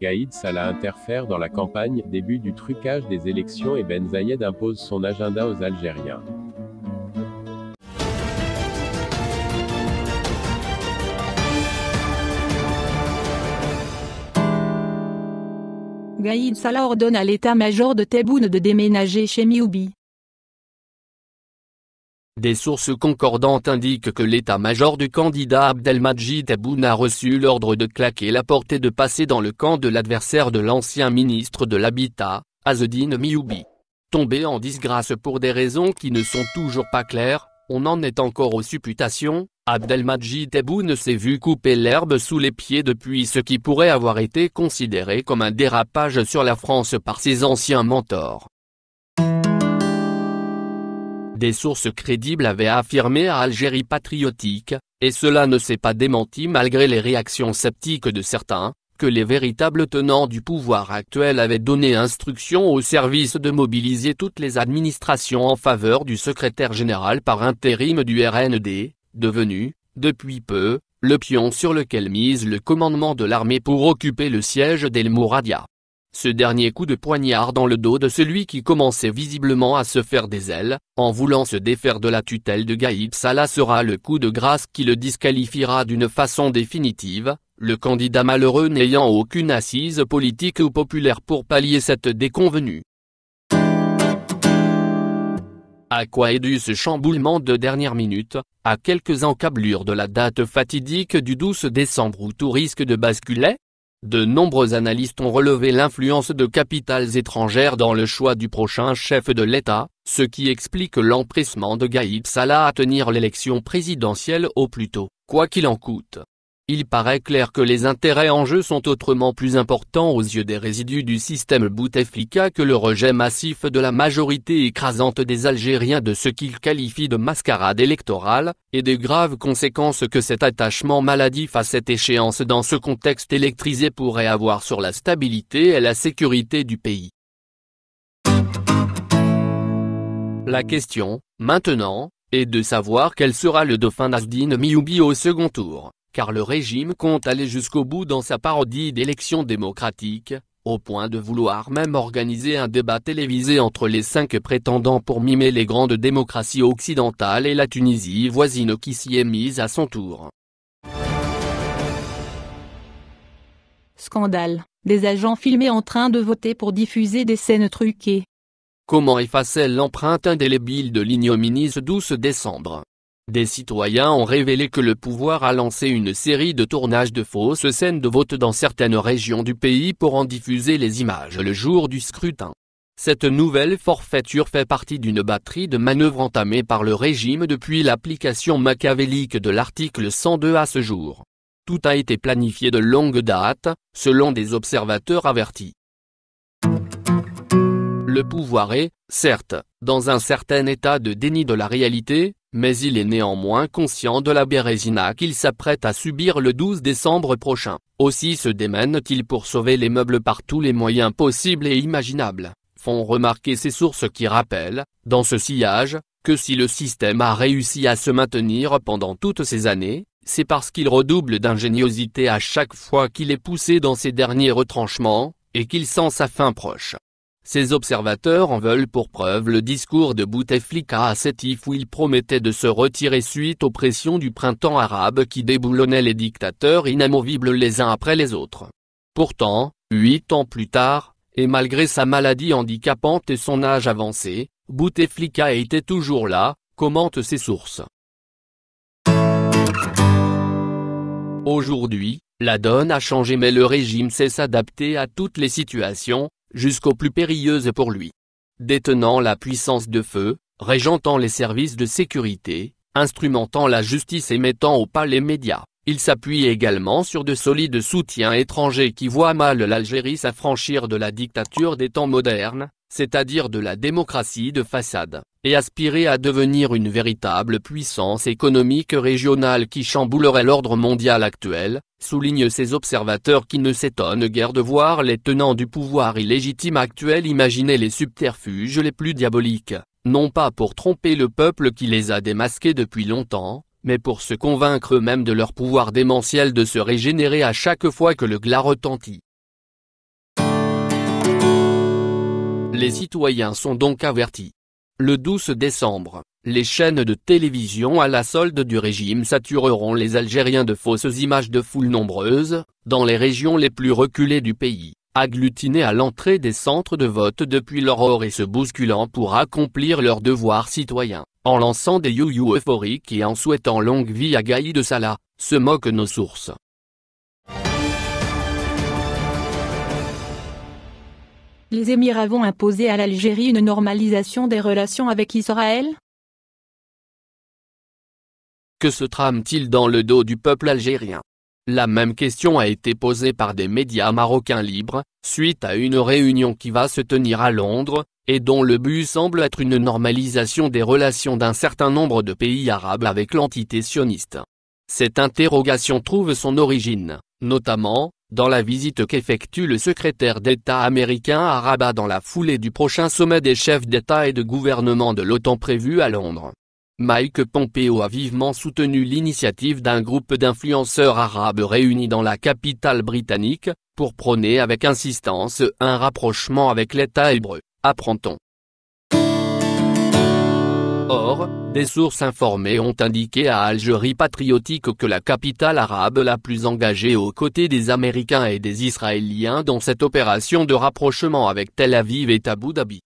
Gaïd Salah interfère dans la campagne, début du trucage des élections et Ben Zayed impose son agenda aux Algériens. Gaïd Salah ordonne à l'état-major de Tebboune de déménager chez Mioubi. Des sources concordantes indiquent que l'état-major du candidat Abdelmajid Tebboune a reçu l'ordre de claquer la porte et de passer dans le camp de l'adversaire de l'ancien ministre de l'Habitat, Azedine Mioubi. Tombé en disgrâce pour des raisons qui ne sont toujours pas claires, on en est encore aux supputations, Abdelmajid Tebboune s'est vu couper l'herbe sous les pieds depuis ce qui pourrait avoir été considéré comme un dérapage sur la France par ses anciens mentors. Des sources crédibles avaient affirmé à Algérie patriotique, et cela ne s'est pas démenti malgré les réactions sceptiques de certains, que les véritables tenants du pouvoir actuel avaient donné instruction au service de mobiliser toutes les administrations en faveur du secrétaire général par intérim du RND, devenu, depuis peu, le pion sur lequel mise le commandement de l'armée pour occuper le siège d'El Mouradia. Ce dernier coup de poignard dans le dos de celui qui commençait visiblement à se faire des ailes, en voulant se défaire de la tutelle de Gaïb Salah sera le coup de grâce qui le disqualifiera d'une façon définitive, le candidat malheureux n'ayant aucune assise politique ou populaire pour pallier cette déconvenue. À quoi est dû ce chamboulement de dernière minute, à quelques encablures de la date fatidique du 12 décembre où tout risque de basculer de nombreux analystes ont relevé l'influence de capitales étrangères dans le choix du prochain chef de l'État, ce qui explique l'empressement de Gaïb Salah à tenir l'élection présidentielle au plus tôt, quoi qu'il en coûte. Il paraît clair que les intérêts en jeu sont autrement plus importants aux yeux des résidus du système Bouteflika que le rejet massif de la majorité écrasante des Algériens de ce qu'ils qualifient de mascarade électorale, et des graves conséquences que cet attachement maladif à cette échéance dans ce contexte électrisé pourrait avoir sur la stabilité et la sécurité du pays. La question, maintenant, est de savoir quel sera le dauphin d'Asdine Mioubi au second tour car le régime compte aller jusqu'au bout dans sa parodie d'élections démocratiques, au point de vouloir même organiser un débat télévisé entre les cinq prétendants pour mimer les grandes démocraties occidentales et la Tunisie voisine qui s'y est mise à son tour. Scandale, des agents filmés en train de voter pour diffuser des scènes truquées. Comment effacer l'empreinte indélébile de l'ignominie ce 12 décembre des citoyens ont révélé que le pouvoir a lancé une série de tournages de fausses scènes de vote dans certaines régions du pays pour en diffuser les images le jour du scrutin. Cette nouvelle forfaiture fait partie d'une batterie de manœuvres entamées par le régime depuis l'application machiavélique de l'article 102 à ce jour. Tout a été planifié de longue date, selon des observateurs avertis. Le pouvoir est, certes, dans un certain état de déni de la réalité, mais il est néanmoins conscient de la bérésina qu'il s'apprête à subir le 12 décembre prochain. Aussi se démène-t-il pour sauver les meubles par tous les moyens possibles et imaginables, font remarquer ces sources qui rappellent, dans ce sillage, que si le système a réussi à se maintenir pendant toutes ces années, c'est parce qu'il redouble d'ingéniosité à chaque fois qu'il est poussé dans ses derniers retranchements, et qu'il sent sa fin proche. Ces observateurs en veulent pour preuve le discours de Bouteflika à Sétif où il promettait de se retirer suite aux pressions du printemps arabe qui déboulonnait les dictateurs inamovibles les uns après les autres. Pourtant, huit ans plus tard, et malgré sa maladie handicapante et son âge avancé, Bouteflika était toujours là, commentent ses sources. Aujourd'hui, la donne a changé mais le régime sait s'adapter à toutes les situations, jusqu'aux plus périlleuses pour lui. Détenant la puissance de feu, régentant les services de sécurité, instrumentant la justice et mettant au pas les médias, il s'appuie également sur de solides soutiens étrangers qui voient mal l'Algérie s'affranchir de la dictature des temps modernes, c'est-à-dire de la démocratie de façade et aspirer à devenir une véritable puissance économique régionale qui chamboulerait l'ordre mondial actuel, soulignent ces observateurs qui ne s'étonnent guère de voir les tenants du pouvoir illégitime actuel imaginer les subterfuges les plus diaboliques, non pas pour tromper le peuple qui les a démasqués depuis longtemps, mais pour se convaincre eux-mêmes de leur pouvoir démentiel de se régénérer à chaque fois que le glas retentit. Les citoyens sont donc avertis. Le 12 décembre, les chaînes de télévision à la solde du régime satureront les Algériens de fausses images de foules nombreuses, dans les régions les plus reculées du pays, agglutinées à l'entrée des centres de vote depuis l'aurore et se bousculant pour accomplir leurs devoirs citoyens, en lançant des youyou euphoriques et en souhaitant longue vie à Gaïd de Salah, se moquent nos sources. Les Émirats vont imposer à l'Algérie une normalisation des relations avec Israël Que se trame-t-il dans le dos du peuple algérien La même question a été posée par des médias marocains libres, suite à une réunion qui va se tenir à Londres, et dont le but semble être une normalisation des relations d'un certain nombre de pays arabes avec l'entité sioniste. Cette interrogation trouve son origine, notamment, dans la visite qu'effectue le secrétaire d'État américain à Rabat dans la foulée du prochain sommet des chefs d'État et de gouvernement de l'OTAN prévu à Londres. Mike Pompeo a vivement soutenu l'initiative d'un groupe d'influenceurs arabes réunis dans la capitale britannique, pour prôner avec insistance un rapprochement avec l'État hébreu, apprend-on. Or, les sources informées ont indiqué à Algérie patriotique que la capitale arabe la plus engagée aux côtés des Américains et des Israéliens dans cette opération de rapprochement avec Tel Aviv est Abu Dhabi.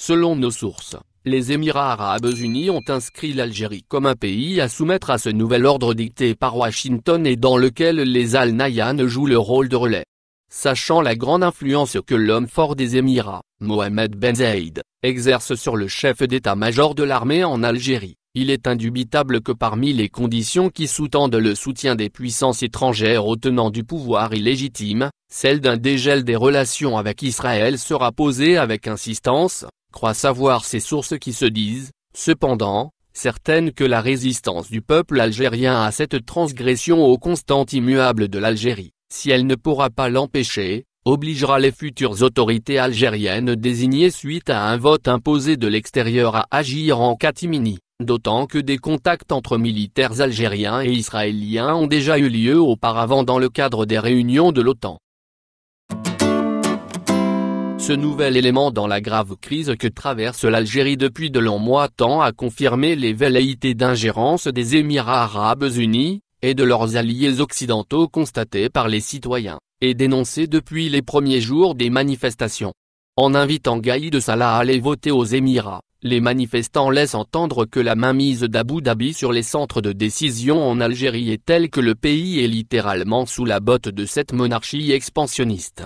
Selon nos sources, les Émirats arabes unis ont inscrit l'Algérie comme un pays à soumettre à ce nouvel ordre dicté par Washington et dans lequel les Al-Nayan jouent le rôle de relais. Sachant la grande influence que l'homme fort des Émirats, Mohamed Ben Zaid, exerce sur le chef d'état-major de l'armée en Algérie, il est indubitable que parmi les conditions qui sous-tendent le soutien des puissances étrangères au tenant du pouvoir illégitime, celle d'un dégel des relations avec Israël sera posée avec insistance, croit savoir ces sources qui se disent, cependant, certaines que la résistance du peuple algérien à cette transgression aux constantes immuables de l'Algérie, si elle ne pourra pas l'empêcher, obligera les futures autorités algériennes désignées suite à un vote imposé de l'extérieur à agir en catimini, d'autant que des contacts entre militaires algériens et israéliens ont déjà eu lieu auparavant dans le cadre des réunions de l'OTAN. Ce nouvel élément dans la grave crise que traverse l'Algérie depuis de longs mois tend à confirmer les velléités d'ingérence des Émirats arabes unis, et de leurs alliés occidentaux constatés par les citoyens et dénoncé depuis les premiers jours des manifestations. En invitant Gaïd de Salah à aller voter aux Émirats, les manifestants laissent entendre que la mainmise d'Abu Dhabi sur les centres de décision en Algérie est telle que le pays est littéralement sous la botte de cette monarchie expansionniste.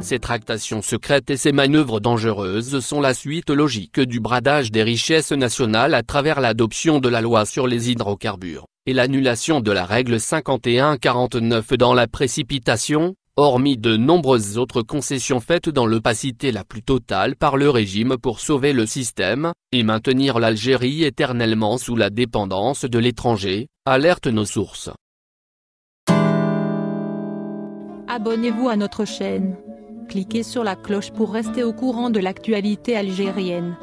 Ces tractations secrètes et ces manœuvres dangereuses sont la suite logique du bradage des richesses nationales à travers l'adoption de la loi sur les hydrocarbures, et l'annulation de la règle 51.49 dans la précipitation, hormis de nombreuses autres concessions faites dans l'opacité la plus totale par le régime pour sauver le système, et maintenir l'Algérie éternellement sous la dépendance de l'étranger, alerte nos sources. Abonnez-vous à notre chaîne. Cliquez sur la cloche pour rester au courant de l'actualité algérienne.